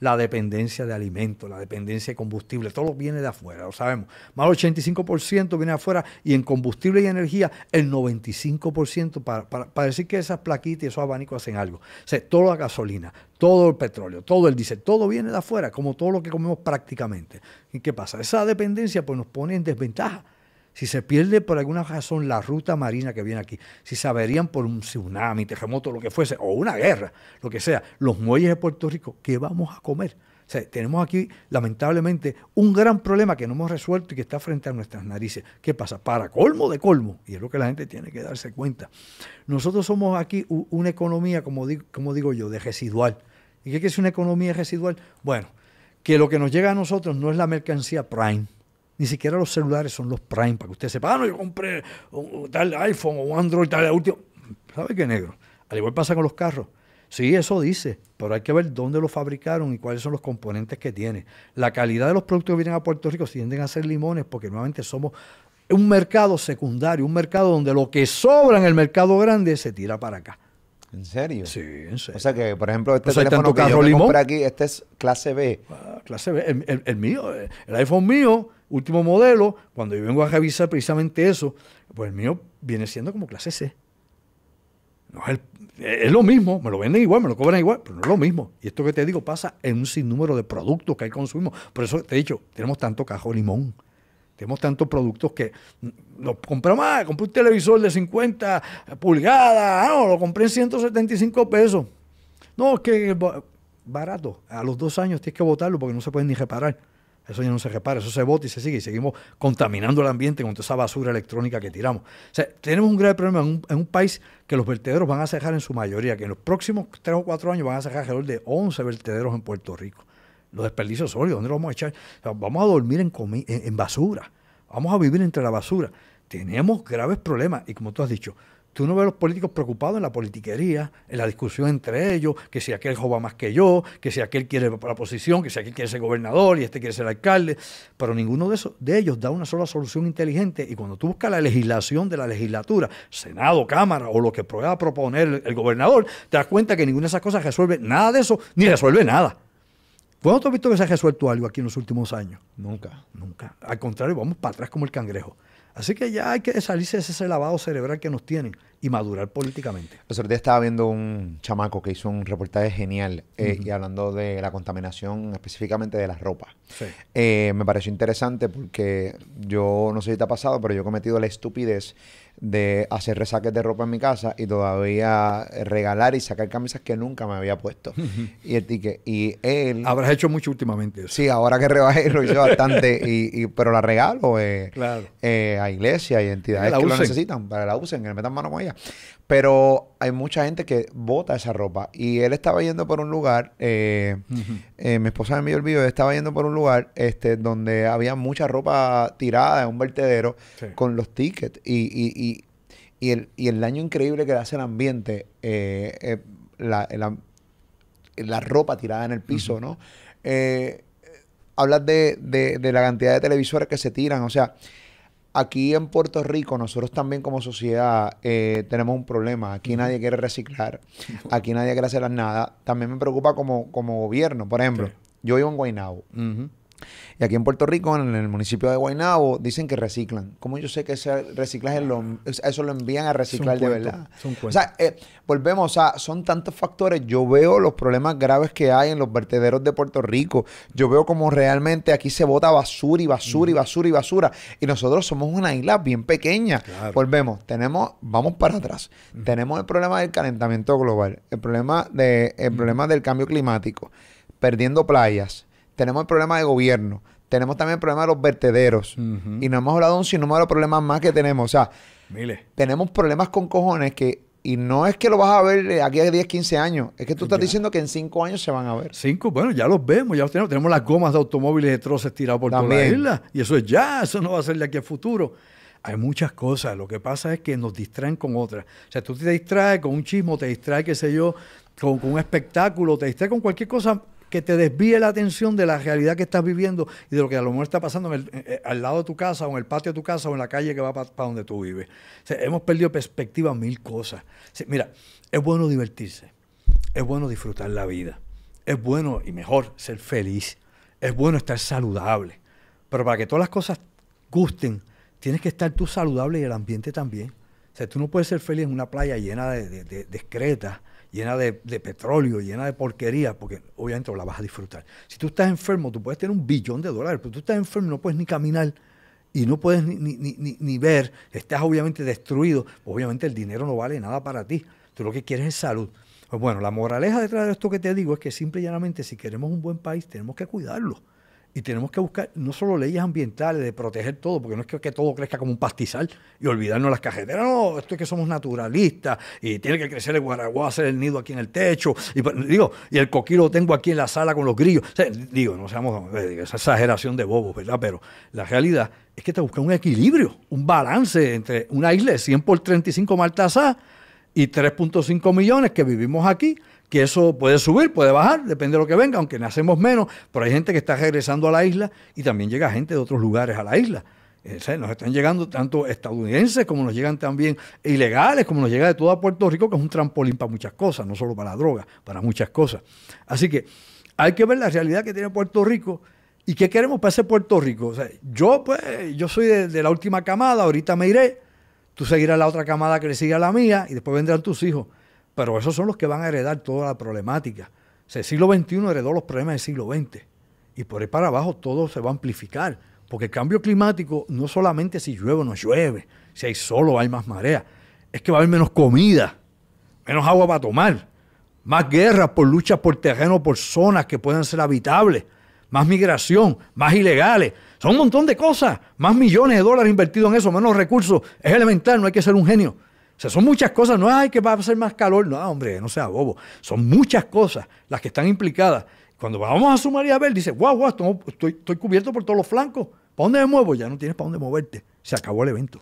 la dependencia de alimentos, la dependencia de combustible, todo viene de afuera, lo sabemos. Más del 85% viene de afuera y en combustible y energía el 95% para, decir que esas plaquitas y esos abanicos hacen algo. O sea, la gasolina, todo el petróleo, todo el diésel, todo viene de afuera, como todo lo que comemos prácticamente. ¿Y qué pasa? Esa dependencia pues nos pone en desventaja si se pierde por alguna razón la ruta marina que viene aquí, si se averían por un tsunami, terremoto, lo que fuese, o una guerra, lo que sea, los muelles de Puerto Rico, ¿qué vamos a comer? tenemos aquí, lamentablemente, un gran problema que no hemos resuelto y que está frente a nuestras narices. ¿Qué pasa? Para colmo de colmo, y es lo que la gente tiene que darse cuenta. Nosotros somos aquí una economía, como digo, como digo yo, de residual. ¿Y qué es una economía residual? Bueno, que lo que nos llega a nosotros no es la mercancía prime, ni siquiera los celulares son los Prime, para que usted sepa, ah, no, yo compré un, tal iPhone o un Android, tal último. ¿Sabe qué negro? Al igual pasa con los carros. Sí, eso dice, pero hay que ver dónde lo fabricaron y cuáles son los componentes que tiene. La calidad de los productos que vienen a Puerto Rico tienden a ser limones porque nuevamente somos un mercado secundario, un mercado donde lo que sobra en el mercado grande se tira para acá. ¿En serio? Sí, en serio. O sea que, por ejemplo, este pues teléfono que yo aquí, este es clase B. Ah, clase B, el, mío, eh, el iPhone mío, último modelo, cuando yo vengo a revisar precisamente eso, pues el mío viene siendo como clase C. Eh, es, lo mismo, me lo venden igual, me lo cobran igual, pero no es lo mismo. Y esto que te digo pasa en un sinnúmero de productos que hay consumimos. Por eso te he dicho, tenemos tanto cajo limón. Tenemos tantos productos que lo compré más ah, compré un televisor de 50 pulgadas, ah, lo compré en 175 pesos. No, es que barato. A los dos años tienes que botarlo porque no se puede ni reparar. Eso ya no se repara, eso se bota y se sigue y seguimos contaminando el ambiente con toda esa basura electrónica que tiramos. tenemos un grave problema en un, país que los vertederos van a cerrar en su mayoría, que en los próximos tres o cuatro años van a cerrar alrededor de 11 vertederos en Puerto Rico. Los desperdicios sólidos, ¿dónde los vamos a echar? vamos a dormir en basura, vamos a vivir entre la basura. Tenemos graves problemas y como tú has dicho, Tú no ves a los políticos preocupados en la politiquería, en la discusión entre ellos, que si aquel joba más que yo, que si aquel quiere la posición, que si aquel quiere ser gobernador y este quiere ser alcalde. Pero ninguno de, esos, de ellos da una sola solución inteligente. Y cuando tú buscas la legislación de la legislatura, Senado, Cámara o lo que pueda proponer el, el gobernador, te das cuenta que ninguna de esas cosas resuelve nada de eso, ni resuelve nada. ¿Cuándo tú has visto que se ha resuelto algo aquí en los últimos años? Nunca. Nunca. Al contrario, vamos para atrás como el cangrejo. Así que ya hay que salirse de ese lavado cerebral que nos tienen y madurar políticamente. otro día estaba viendo un chamaco que hizo un reportaje genial eh, y hablando de la contaminación específicamente de las ropa. Eh, me pareció interesante porque yo, no sé si te ha pasado, pero yo he cometido la estupidez de hacer resaques de ropa en mi casa y todavía regalar y sacar camisas que nunca me había puesto. y, el y él... Habrás hecho mucho últimamente. Sí, ahora que rebajé lo hice bastante, y, pero la regalo eh, a iglesias y entidades que, lo necesitan, para la usen, que le metan mano pero hay mucha gente que bota esa ropa. Y él estaba yendo por un lugar, eh, eh, mi esposa me olvidó, el video, estaba yendo por un lugar este, donde había mucha ropa tirada en un vertedero con los tickets. Y, y, el, daño increíble que le hace el ambiente, eh, la, ropa tirada en el piso, ¿no? hablas de, de la cantidad de televisores que se tiran, o sea aquí en Puerto Rico nosotros también como sociedad eh, tenemos un problema. Aquí nadie quiere reciclar, aquí nadie quiere hacer nada. También me preocupa como, como gobierno. Por ejemplo, yo vivo en Guaynabo. Y aquí en Puerto Rico, en el municipio de Guaynabo, dicen que reciclan. ¿Cómo yo sé que ese reciclaje eso lo envían a reciclar de verdad? Eh, o sea, volvemos, a... son tantos factores. Yo veo los problemas graves que hay en los vertederos de Puerto Rico. Yo veo como realmente aquí se bota basura y basura y basura y basura. Y nosotros somos una isla bien pequeña. Volvemos, tenemos, vamos para atrás. Tenemos el problema del calentamiento global, el problema, de, el problema del cambio climático, perdiendo playas tenemos el problema de gobierno, tenemos también el problema de los vertederos. Y no hemos hablado de un sinnúmero de problemas más que tenemos. O sea, tenemos problemas con cojones que. Y no es que lo vas a ver eh, aquí a 10, 15 años. Es que tú estás diciendo que en 5 años se van a ver. 5, bueno, ya los vemos, ya los tenemos. Tenemos las gomas de automóviles de troces tirados por toda la isla. Y eso es ya, eso no va a ser de aquí a futuro. Hay muchas cosas. Lo que pasa es que nos distraen con otras. O sea, tú te distraes con un chismo, te distraes, qué sé yo, con, un espectáculo, te distraes con cualquier cosa que te desvíe la atención de la realidad que estás viviendo y de lo que a lo mejor está pasando eh, eh, al lado de tu casa o en el patio de tu casa o en la calle que va para donde tú vives. hemos perdido perspectiva mil cosas. mira, es bueno divertirse, es bueno disfrutar la vida, es bueno y mejor ser feliz, es bueno estar saludable, pero para que todas las cosas gusten, tienes que estar tú saludable y el ambiente también. O sea, tú no puedes ser feliz en una playa llena de, de, llena de, petróleo, llena de porquería, porque obviamente la vas a disfrutar. Si tú estás enfermo, tú puedes tener un billón de dólares, pero tú estás enfermo y no puedes ni caminar y no puedes ni, ver, estás obviamente destruido, obviamente el dinero no vale nada para ti. Tú lo que quieres es salud. Pues bueno, la moraleja detrás de esto que te digo es que simple y llanamente si queremos un buen país tenemos que cuidarlo. Y tenemos que buscar no solo leyes ambientales de proteger todo, porque no es que, todo crezca como un pastizal y olvidarnos las cajeteras. No, esto es que somos naturalistas y tiene que crecer el guaraguá, hacer el nido aquí en el techo. Y pues, digo, y el coquí lo tengo aquí en la sala con los grillos. digo, no seamos eh, esa exageración de bobos, ¿verdad? Pero la realidad es que te busca un equilibrio, un balance entre una isla de 100 por 35 maltasas y 3.5 millones que vivimos aquí, que eso puede subir, puede bajar, depende de lo que venga, aunque nacemos menos, pero hay gente que está regresando a la isla y también llega gente de otros lugares a la isla. Eh, nos están llegando tanto estadounidenses como nos llegan también ilegales, como nos llega de todo a Puerto Rico, que es un trampolín para muchas cosas, no solo para la droga, para muchas cosas. Así que hay que ver la realidad que tiene Puerto Rico y qué queremos para ese Puerto Rico. yo, pues, yo soy de la última camada, ahorita me iré Tú seguirás la otra camada que le sigue a la mía y después vendrán tus hijos. Pero esos son los que van a heredar toda la problemática. el siglo XXI heredó los problemas del siglo XX. Y por ahí para abajo todo se va a amplificar. Porque el cambio climático no solamente si llueve o no llueve, si hay solo o hay más marea, es que va a haber menos comida, menos agua para tomar, más guerras por luchas por terreno, por zonas que puedan ser habitables más migración, más ilegales. Son un montón de cosas. Más millones de dólares invertidos en eso, menos recursos. Es elemental, no hay que ser un genio. O sea, son muchas cosas. No hay que va hacer más calor. No, hombre, no sea bobo. Son muchas cosas las que están implicadas. Cuando vamos a sumar y a ver, dice, guau, guau, estoy cubierto por todos los flancos. ¿Para dónde me muevo? Ya no tienes para dónde moverte. Se acabó el evento.